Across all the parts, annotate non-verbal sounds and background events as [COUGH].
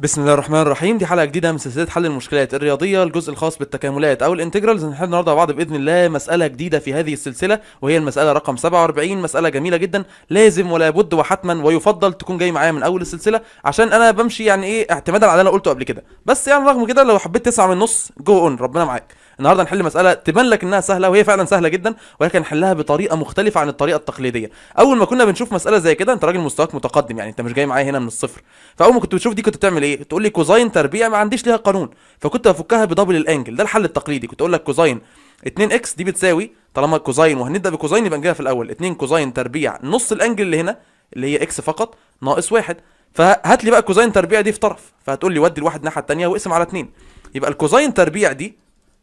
بسم الله الرحمن الرحيم دي حلقه جديده من سلسله حل المشكلات الرياضيه الجزء الخاص بالتكاملات او الانتجرالز هنحل النهارده مع بعض باذن الله مساله جديده في هذه السلسله وهي المساله رقم 47 مساله جميله جدا لازم ولا بد وحتما ويفضل تكون جاي معايا من اول السلسله عشان انا بمشي يعني ايه اعتمادا على اللي انا قلته قبل كده بس يعني رغم كده لو حبيت تسعة من النص جو اون ربنا معاك النهارده هنحل مساله تبان لك انها سهله وهي فعلا سهله جدا ولكن نحلها بطريقه مختلفه عن الطريقه التقليديه اول ما كنا بنشوف مساله زي كده انت راجل مستواك متقدم يعني انت مش جاي معايا هنا من الصفر فاول ما كنت بتشوف دي كنت بتعمل ايه ايه تقول لي كوزاين تربيع ما عنديش ليها قانون فكنت بفكها بدبل الانجل ده الحل التقليدي كنت اقول لك كوزاين 2 اكس دي بتساوي طالما كوزاين وهنبدا بكوزاين يبقى نجيبها في الاول 2 كوزاين تربيع نص الانجل اللي هنا اللي هي اكس فقط ناقص واحد فهات لي بقى كوزاين تربيع دي في طرف فهتقول لي ودي الواحد الناحيه الثانيه واقسم على 2 يبقى الكوزاين تربيع دي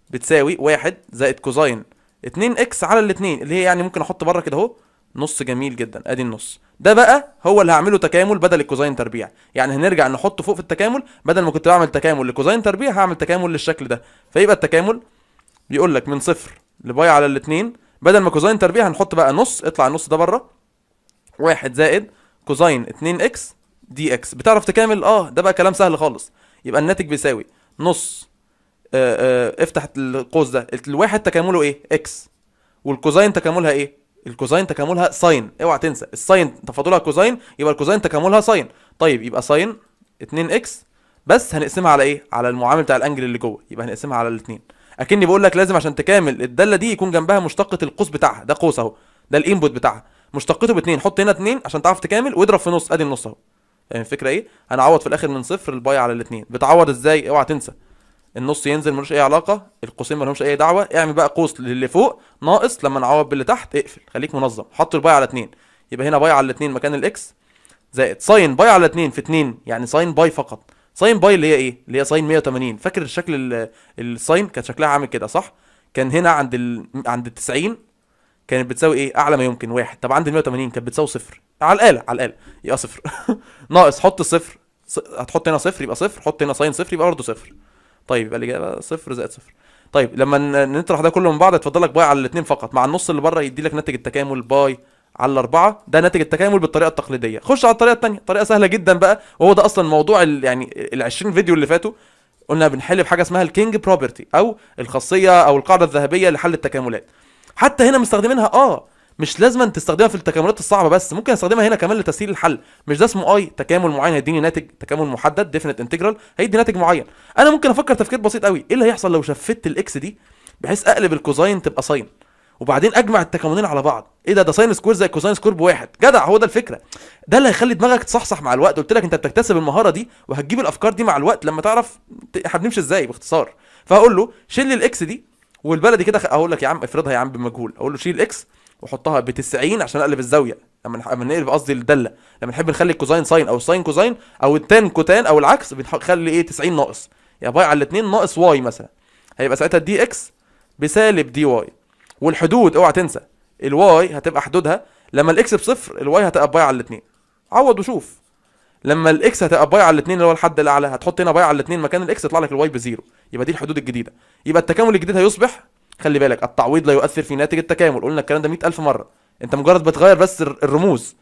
بتساوي 1 زائد كوزاين 2 اكس على الاثنين اللي هي يعني ممكن احط بره كده اهو نص جميل جدا ادي النص ده بقى هو اللي هعمله تكامل بدل الكوزين تربيع يعني هنرجع نحطه فوق في التكامل بدل ما كنت بعمل تكامل لكوزين تربيع هعمل تكامل للشكل ده فيبقى التكامل بيقول لك من صفر لباي على الاثنين بدل ما كوزين تربيع هنحط بقى نص اطلع النص ده بره واحد زائد كوزين 2 اكس دي اكس بتعرف تكامل اه ده بقى كلام سهل خالص يبقى الناتج بيساوي نص آه، آه، افتح القوس ده الواحد تكامله ايه اكس والكوزين تكاملها ايه الكوزين تكاملها ساين اوعى تنسى الساين تفاضلها كوزين يبقى الكوزين تكاملها ساين طيب يبقى ساين 2 اكس بس هنقسمها على ايه على المعامل بتاع الانجل اللي جوه يبقى هنقسمها على الاثنين اكني بقول لك لازم عشان تكامل الداله دي يكون جنبها مشتقه القوس بتاعها ده قوس اهو ده الانبوت بتاعها مشتقته باتنين حط هنا اتنين عشان تعرف تكامل واضرب في نص ادي النص اهو يعني الفكره ايه هنعوض في الاخر من صفر الباي على الاثنين بتعوض ازاي اوعى تنسى النص ينزل ملوش اي علاقه القوسين ملهمش اي دعوه اعمل بقى قوس للي فوق ناقص لما نعوض باللي تحت اقفل خليك منظم حط الباي على 2 يبقى هنا باي على 2 مكان الاكس زائد ساين باي على 2 في 2 يعني ساين باي فقط ساين باي اللي هي ايه اللي هي ساين 180 فاكر الشكل الساين كان شكلها عامل كده صح كان هنا عند ال... عند ال 90 كانت بتساوي ايه اعلى ما يمكن واحد طب عند ال 180 كانت بتساوي صفر على الاله على الاله يبقى صفر [LAUGHS] ناقص حط الصفر هتحط هنا صفر يبقى صفر حط هنا ساين صفر يبقى برضه صفر طيب يبقى الاجابه صفر زائد صفر طيب لما نطرح ده كله من بعض هتفضل لك باي على الاثنين فقط مع النص اللي بره يدي لك ناتج التكامل باي على الأربعة ده ناتج التكامل بالطريقة التقليدية خش على الطريقة الثانيه طريقة سهلة جدا بقى وهو ده أصلا موضوع ال يعني ال 20 فيديو اللي فاتوا قلنا بنحل بحاجة اسمها الكينج بروبرتي أو الخاصية أو القاعدة الذهبية لحل التكاملات حتى هنا مستخدمينها اه مش لازم أن تستخدمها في التكاملات الصعبه بس ممكن استخدمها هنا كمان لتسهيل الحل مش ده اسمه اي تكامل معين هيديني ناتج تكامل محدد ديفينيت انتجرال هيدي ناتج معين انا ممكن افكر تفكير بسيط قوي ايه اللي هيحصل لو شفت الاكس دي بحيث اقلب الكوزاين تبقى ساين وبعدين اجمع التكاملين على بعض ايه ده ده ساين سكوير زي كوزاين سكوير بواحد جدع هو ده الفكره ده اللي هيخلي دماغك تصحصح مع الوقت قلت لك انت بتكتسب المهاره دي وهتجيب الافكار دي مع الوقت لما تعرف احنا بنمشي ازاي باختصار فهقول له شيل الاكس دي والبلدي كده اقول لك يا عم افرضها يا عم بمجهول اقول له شيل اكس واحطها ب 90 عشان اقلب الزاويه لما لما نقلب قصدي الداله لما نحب نخلي الكوزين ساين او الساين كوزين او التان كوتان او العكس بنخلي ايه 90 ناقص يعني باي على الاثنين ناقص واي مثلا هيبقى ساعتها دي اكس بسالب دي واي والحدود اوعى تنسى الواي هتبقى حدودها لما الاكس بصفر الواي هتبقى باي على الاثنين عوض وشوف لما الاكس هتبقى باي على الاثنين اللي هو الحد الاعلى هتحط هنا باي على الاثنين مكان الاكس يطلع لك الواي بزيرو يبقى دي الحدود الجديده يبقى التكامل الجديد هيصبح خلي بالك التعويض لا يؤثر في ناتج التكامل قلنا الكلام ده 100000 مره انت مجرد بتغير بس الرموز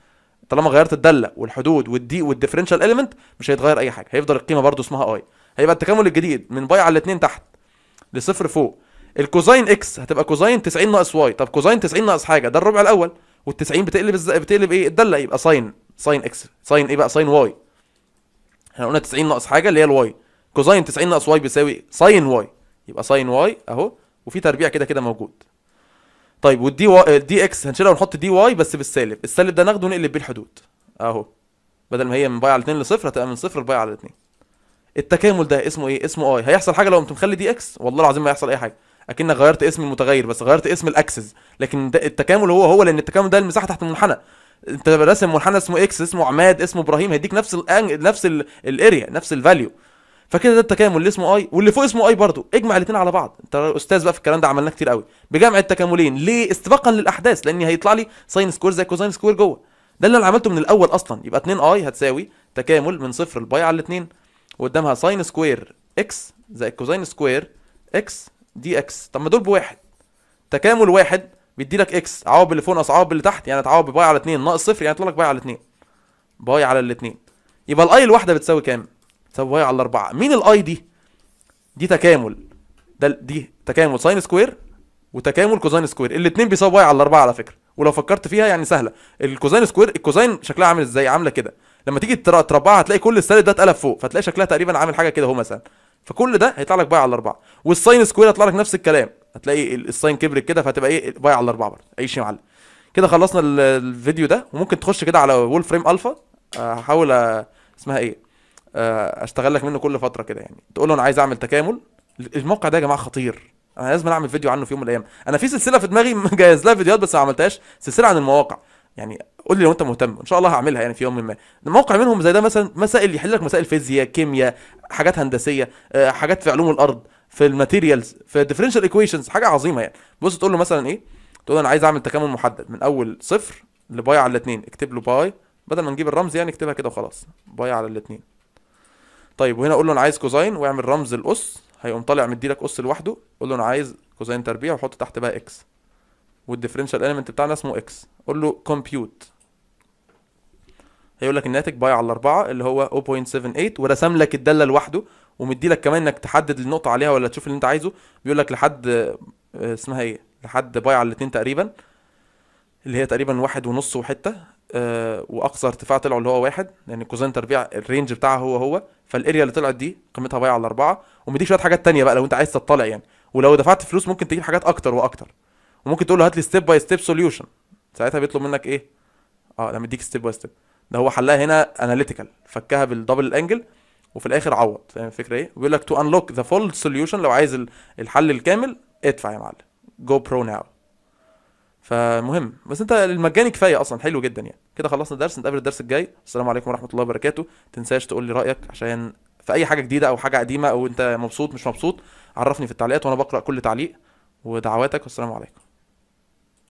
طالما غيرت الداله والحدود والدي والديفرنشال اليمنت مش هيتغير اي حاجه هيفضل القيمه برضو اسمها اي هيبقى التكامل الجديد من باي على الاثنين تحت لصفر فوق الكوزين اكس هتبقى كوزين 90 ناقص واي طب كوزين 90 ناقص حاجه ده الربع الاول وال90 بتقلب الز... بتقلب ايه الداله يبقى ساين ساين اكس ساين ايه بقى ساين واي احنا قلنا 90 ناقص حاجه اللي هي الواي كوزين 90 ناقص واي بيساوي ساين واي يبقى ساين واي اهو وفي تربيع كده كده موجود طيب والدي واي الدي اكس هنشيلها ونحط دي واي بس بالسالب السالب ده ناخده ونقلب بيه الحدود اهو بدل ما هي من باي على 2 لصفر هتبقى من صفر لباي على 2 التكامل ده اسمه ايه اسمه اي هيحصل حاجه لو قمت مخلي دي اكس والله العظيم ما هيحصل اي حاجه اكنك غيرت اسم المتغير بس غيرت اسم الاكسس لكن ده التكامل هو هو لان التكامل ده المساحه تحت المنحنى انت راسم منحنى اسمه اكس اسمه عماد اسمه ابراهيم هيديك نفس الـ نفس الاريا نفس الفاليو فكده ده التكامل اللي اسمه اي واللي فوق اسمه اي برضه اجمع الاثنين على بعض انت استاذ بقى في الكلام ده عملناه كتير قوي بجمع التكاملين ليه استباقا للاحداث لان هيطلع لي ساين سكوير زي كوزاين سكوير جوه ده اللي انا عملته من الاول اصلا يبقى 2 اي هتساوي تكامل من صفر لباي على الاثنين وقدامها ساين سكوير اكس زائد كوزاين سكوير اكس دي اكس طب ما دول بواحد تكامل واحد بيدي لك اكس عوض اللي فوق ناقص عوض اللي تحت يعني تعوض بباي على 2 ناقص صفر يعني يطلع لك باي على 2 باي على الاثنين يبقى الاي الواحده بتساوي كام تساوي واي على 4 مين الاي دي دي تكامل ده دي تكامل ساين سكوير وتكامل كوزين سكوير الاثنين بيساوي واي على 4 على فكره ولو فكرت فيها يعني سهله الكوزين سكوير الكوزين شكلها عامل ازاي عامله كده لما تيجي تربعها هتلاقي كل السالب ده اتقلب فوق فتلاقي شكلها تقريبا عامل حاجه كده اهو مثلا فكل ده هيطلع لك باي على 4 والساين سكوير هيطلع لك نفس الكلام هتلاقي الساين كبر كده فهتبقى ايه باي على 4 برضه عيش يا معلم كده خلصنا الفيديو ده وممكن تخش كده على وول فريم الفا هحاول اسمها ايه آه، اشتغل لك منه كل فتره كده يعني تقول له انا عايز اعمل تكامل الموقع ده يا جماعه خطير انا لازم اعمل فيديو عنه في يوم من الايام انا في سلسله في دماغي مجهز [LAUGHS] لها فيديوهات بس ما عملتهاش سلسله عن المواقع يعني قول لي لو انت مهتم ان شاء الله هعملها يعني في يوم ما موقع منهم زي ده مثلا مسائل يحل لك مسائل فيزياء كيمياء حاجات هندسيه آه، حاجات في علوم الارض في الماتيريالز في الديفرنشال ايكويشنز حاجه عظيمه يعني بص تقول له مثلا ايه تقول له انا عايز اعمل تكامل محدد من اول صفر لباي على الاثنين اكتب له باي بدل ما نجيب الرمز يعني اكتبها كده وخلاص باي على الاثنين طيب وهنا اقول له انا عايز كوزين واعمل رمز الاس هيقوم طالع مديلك اس لوحده قول له انا عايز كوزين تربيع وحط تحت بقى اكس والديفرنشال اليمنت بتاعنا اسمه اكس قول له كومبيوت هيقول لك الناتج باي على الاربعه اللي هو 0.78 ورسم لك الداله لوحده ومدي لك كمان انك تحدد النقطه عليها ولا تشوف اللي انت عايزه بيقول لك لحد آه، اسمها ايه لحد باي على الاثنين تقريبا اللي هي تقريبا واحد ونص وحته آه، واقصى ارتفاع طلعوا اللي هو واحد لان يعني كوزين تربيع الرينج بتاعها هو هو فالاريا اللي طلعت دي قيمتها باي على اربعه ومديك شويه حاجات تانية بقى لو انت عايز تطلع يعني ولو دفعت فلوس ممكن تجيب حاجات اكتر واكتر وممكن تقول له هات لي ستيب باي ستيب سوليوشن ساعتها بيطلب منك ايه؟ اه لما مديك ستيب باي ستيب ده هو حلها هنا اناليتيكال فكها بالدبل انجل وفي الاخر عوض فاهم الفكره ايه؟ بيقول لك تو انلوك ذا فول سوليوشن لو عايز الحل الكامل ادفع يا معلم جو برو ناو فمهم بس انت المجاني كفايه اصلا حلو جدا يعني كده خلصنا الدرس نتقابل الدرس الجاي السلام عليكم ورحمه الله وبركاته تنساش تقول لي رايك عشان في اي حاجه جديده او حاجه قديمه او انت مبسوط مش مبسوط عرفني في التعليقات وانا بقرا كل تعليق ودعواتك والسلام عليكم